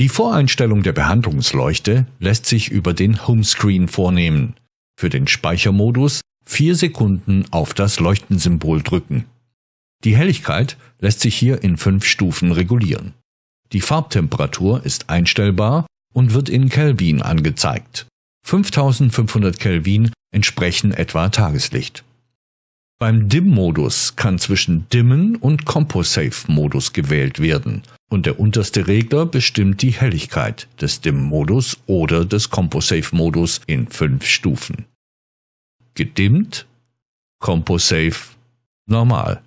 Die Voreinstellung der Behandlungsleuchte lässt sich über den Homescreen vornehmen. Für den Speichermodus 4 Sekunden auf das Leuchtensymbol drücken. Die Helligkeit lässt sich hier in fünf Stufen regulieren. Die Farbtemperatur ist einstellbar und wird in Kelvin angezeigt. 5500 Kelvin entsprechen etwa Tageslicht. Beim Dim-Modus kann zwischen Dimmen und Composave-Modus gewählt werden, und der unterste Regler bestimmt die Helligkeit des DIMM-Modus oder des composave modus in fünf Stufen. Gedimmt, Composave, normal.